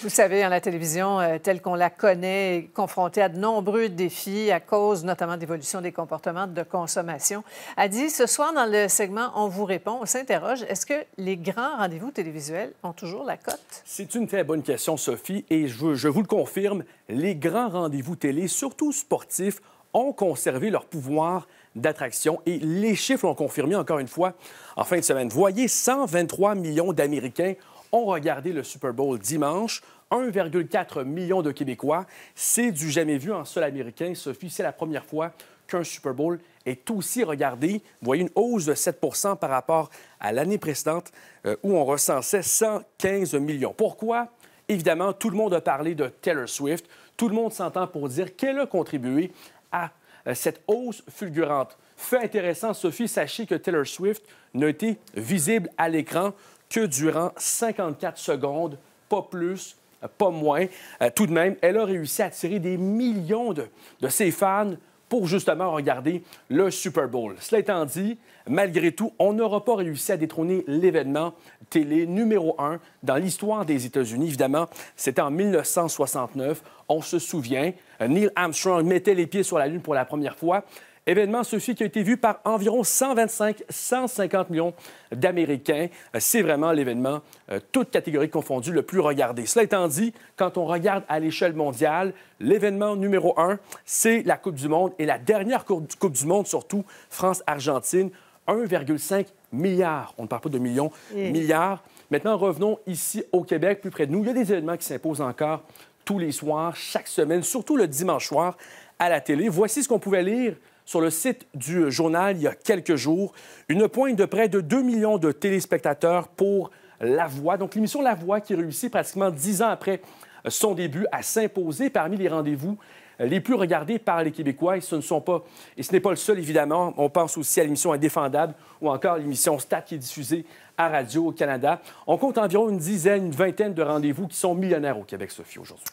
Vous savez, la télévision euh, telle qu'on la connaît est confrontée à de nombreux défis à cause notamment d'évolution des comportements de consommation. A dit ce soir dans le segment On vous répond, on s'interroge, est-ce que les grands rendez-vous télévisuels ont toujours la cote? C'est une très bonne question, Sophie, et je, je vous le confirme, les grands rendez-vous télé, surtout sportifs, ont conservé leur pouvoir d'attraction. Et les chiffres l'ont confirmé encore une fois en fin de semaine. Voyez, 123 millions d'Américains ont regardé le Super Bowl dimanche. 1,4 million de Québécois. C'est du jamais vu en seul américain. Sophie, c'est la première fois qu'un Super Bowl est aussi regardé. Vous voyez une hausse de 7 par rapport à l'année précédente euh, où on recensait 115 millions. Pourquoi? Évidemment, tout le monde a parlé de Taylor Swift. Tout le monde s'entend pour dire qu'elle a contribué à euh, cette hausse fulgurante. Fait intéressant, Sophie, sachez que Taylor Swift n'a été visible à l'écran que durant 54 secondes, pas plus, euh, pas moins. Euh, tout de même, elle a réussi à attirer des millions de, de ses fans pour justement regarder le Super Bowl. Cela étant dit, malgré tout, on n'aura pas réussi à détrôner l'événement télé numéro un dans l'histoire des États-Unis. Évidemment, c'était en 1969. On se souvient, Neil Armstrong mettait les pieds sur la Lune pour la première fois. Événement ceci qui a été vu par environ 125-150 millions d'Américains. Euh, c'est vraiment l'événement, euh, toutes catégories confondues, le plus regardé. Cela étant dit, quand on regarde à l'échelle mondiale, l'événement numéro un, c'est la Coupe du Monde et la dernière Coupe du Monde, surtout France-Argentine, 1,5 milliard. On ne parle pas de millions, eh. milliards. Maintenant, revenons ici au Québec, plus près de nous. Il y a des événements qui s'imposent encore tous les soirs, chaque semaine, surtout le dimanche soir, à la télé. Voici ce qu'on pouvait lire sur le site du euh, journal il y a quelques jours. Une pointe de près de 2 millions de téléspectateurs pour La Voix. Donc l'émission La Voix qui réussit pratiquement 10 ans après euh, son début à s'imposer parmi les rendez-vous euh, les plus regardés par les Québécois. Et ce ne sont pas, et ce n'est pas le seul, évidemment. On pense aussi à l'émission Indéfendable ou encore l'émission Stat qui est diffusée à Radio-Canada. On compte environ une dizaine, une vingtaine de rendez-vous qui sont millionnaires au Québec, Sophie, aujourd'hui.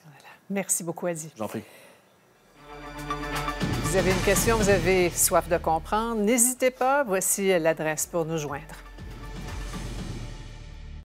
Merci beaucoup, Adi. J'en prie. Vous avez une question, vous avez soif de comprendre, n'hésitez pas, voici l'adresse pour nous joindre.